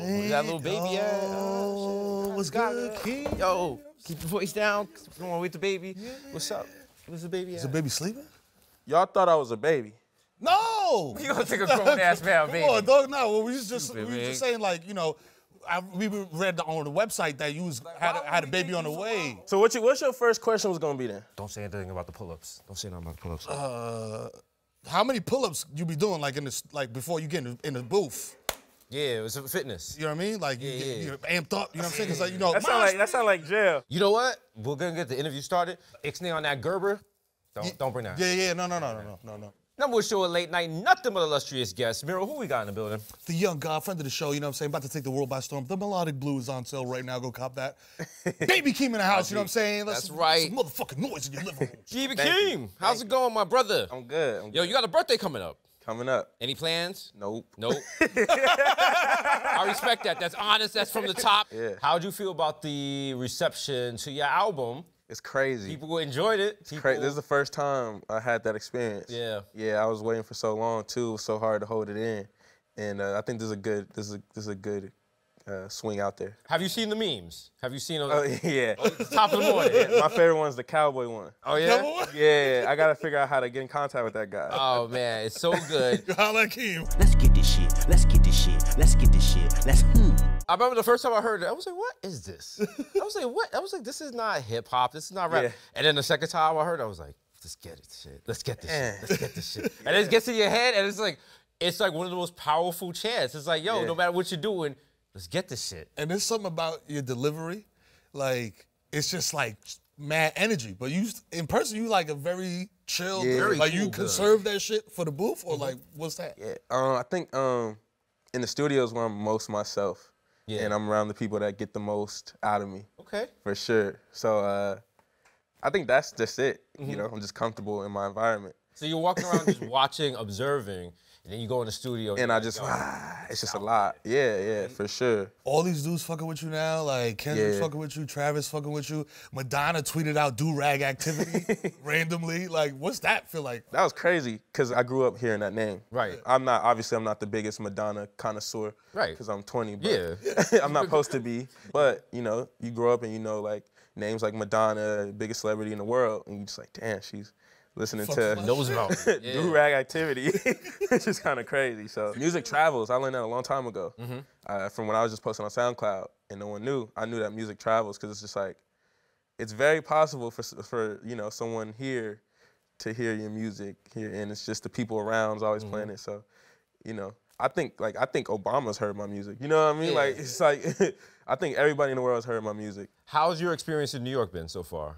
Shit. That little baby ass. Oh, oh, oh, what's good, kid? Yo, keep your voice down. Come on, with the baby. Yeah. What's up? What's the baby Is the baby sleeping? Y'all thought I was a baby. No! We gonna take a grown ass man, baby. Come on, dog. No, well, we was just Stupid, we was just saying like you know. I, we read the, on the website that you was, had, a, had a baby on the way. So what's your first question was gonna be then? Don't say anything about the pull-ups. Don't say nothing about the pull-ups. Uh, how many pull-ups you be doing like in this like before you get in the, in the booth? Yeah, it was fitness. You know what I mean? Like, yeah, you, yeah. you're amped up. You know what I'm saying? Cause like, you know, that sound like that sound like jail. You know what? We're gonna get the interview started. Ixnay on that Gerber. Don't yeah, don't bring that. Yeah, yeah, no, no, no, no, no, no, no. Number show at late night, nothing but illustrious guests. Miro, who we got in the building? The young god, friend of the show, you know what I'm saying? About to take the world by storm. The melodic blue is on sale right now. Go cop that. Baby Keem in the house, you know what I'm saying? That's, That's right. Some motherfucking noise in your living room. Baby Keem, how's Thank it going, my brother? I'm good. I'm Yo, you got a birthday coming up. Coming up. Any plans? Nope. Nope. I respect that. That's honest. That's from the top. Yeah. How'd you feel about the reception to your album? It's crazy. People enjoyed it. People... Cra- this is the first time I had that experience. Yeah. Yeah, I was waiting for so long too. It was so hard to hold it in, and uh, I think this is a good this is a, this is a good uh, swing out there. Have you seen the memes? Have you seen them? Oh, yeah. Oh, top of the morning. My favorite one's the cowboy one. Oh, yeah? Yeah, I got to figure out how to get in contact with that guy. Oh, man, it's so good. Holla at Let's get this shit. Let's get this shit. Let's get this shit. Let's hmm. I remember the first time I heard it, I was like, what is this? I was like, what? I was like, this is not hip hop. This is not rap. Yeah. And then the second time I heard it, I was like, let's get it, shit. Let's get this shit. Let's get this shit. And it gets in your head, and it's like, it's like one of the most powerful chants. It's like, yo, yeah. no matter what you're doing, Let's get this shit. And there's something about your delivery, like it's just like mad energy. But you in person, you like a very chill, yeah, very like cool you conserve guy. that shit for the booth, or mm -hmm. like what's that? Yeah, um, I think um, in the studios where I'm most myself, yeah. and I'm around the people that get the most out of me. Okay, for sure. So uh, I think that's just it. Mm -hmm. You mm-hmm. know, I'm just comfortable in my environment. So you're walking around just watching, observing, and then you go in the studio. And, and I just, ah, it's just a lot. Yeah, yeah, for sure. All these dudes fucking with you now, like Kendrick's yeah. fucking with you, Travis fucking with you. Madonna tweeted out do rag activity randomly. Like, what's that feel like? That was crazy, because I grew up hearing that name. Right. I'm not, obviously, I'm not the biggest Madonna connoisseur. Right. Because I'm 20, yeah. I'm not supposed to be. But, you know, you grow up and you know, like, names like Madonna, biggest celebrity in the world, and you're just like, damn, she's listening to nose mountain yeah. do rag activity. it's just kind of crazy. So music travels. I learned that a long time ago mm -hmm. uh, from when I was just posting on SoundCloud and no one knew. I knew that music travels because it's just like it's very possible for for you know someone here to hear your music here, and it's just the people around is always mm -hmm. playing mm-hmm. it. So you know. I think like I think Obama's heard my music. You know what I mean? Yeah. Like it's like I think everybody in the world's heard my music. How's your experience in New York been so far?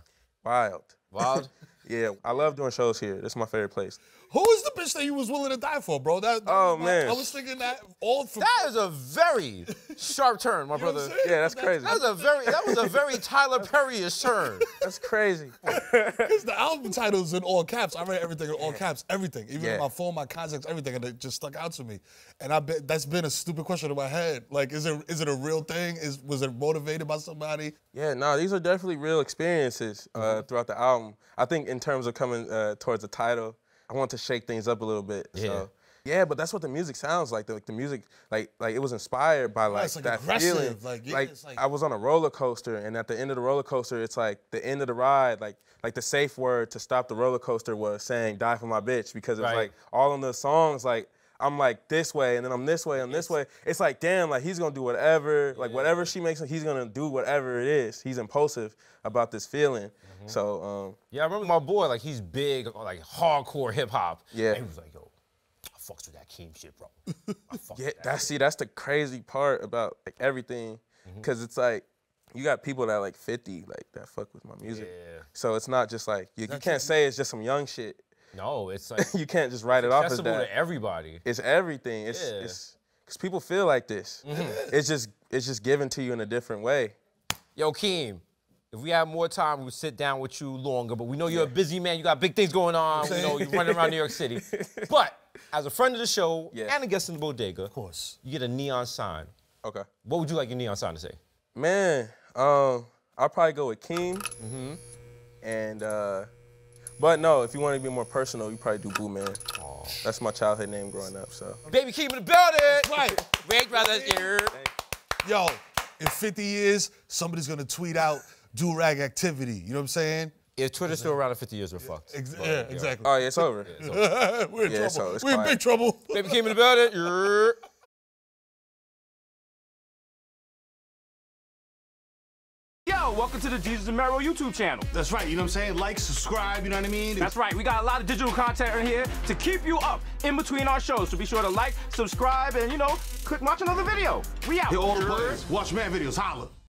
Wild. Wild. Yeah, I love doing shows here. This is my favorite place. Who is the bitch that you was willing to die for, bro? That, that oh, man. I was thinking that all for... That is a very Sharp turn, my you brother. Yeah, that's, that's crazy. That was a very that was a very Tyler Perry-ish turn. That's crazy. Because the album title's in all caps. I read everything in all caps, everything, even yeah. my phone, my contacts, everything, and it just stuck out to me. And I bet that's been a stupid question in my head. Like, is it is it a real thing? Is was it motivated by somebody? Yeah, no, nah, these are definitely real experiences uh, mm -hmm. throughout the album. I think in terms of coming uh, towards the title, I want to shake things up a little bit. Yeah. So yeah, but that's what the music sounds like. The, like the music, like like it was inspired by like, yeah, like that feeling. Like, yeah, like, like, I was on a roller coaster, and at the end of the roller coaster, it's like the end of the ride. Like like the safe word to stop the roller coaster was saying "die for my bitch" because it's right. like all in the songs like. I'm like this way, and then I'm this way, I'm this way. It's like, damn, like he's gonna do whatever, like yeah. whatever she makes, he's gonna do whatever it is. He's impulsive about this feeling. Mm -hmm. So, um, yeah, I remember my boy, like he's big, like hardcore hip hop. Yeah, and he was like, yo, fucks with that Keem shit, bro. yeah, that that's see, that's the crazy part about like everything, mm-hmm. cause it's like you got people that like 50 like that fuck with my music. Yeah. So it's not just like you, you can't just, say it's just some young shit. No, it's like you can't just write it off as that. Accessible to everybody. It's everything. It's yeah. it's because people feel like this. Mm-hmm. It's just it's just given to you in a different way. Yo, Keem, if we had more time, we'd sit down with you longer. But we know you're yeah. a busy man. You got big things going on. You know, you're running around New York City. But as a friend of the show yeah. and a guest in the bodega, of course, you get a neon sign. Okay. What would you like your neon sign to say? Man, um, I'll probably go with Keem. Mm -hmm. And uh, but no, if you want to be more personal, you probably do Boo Man. Aww. That's my childhood name growing up. So baby, keep it building. Right, Ray Brothers. Yo, in 50 years, somebody's gonna tweet out do rag activity. You know what I'm saying? If Twitter's still around in 50 years, we're fucked. Ex but, yeah, exactly. Oh, yeah, it's over. Yeah, it's over. we're in yeah, trouble. We're quiet. in big trouble. Baby came in about it. Yo, welcome to the Jesus and Mero YouTube channel. That's right, you know what I'm saying? Like, subscribe, you know what I mean? That's right, we got a lot of digital content right here to keep you up in between our shows. So be sure to like, subscribe, and you know, click watch another video. We out. Hit all the buttons, watch man videos, holla.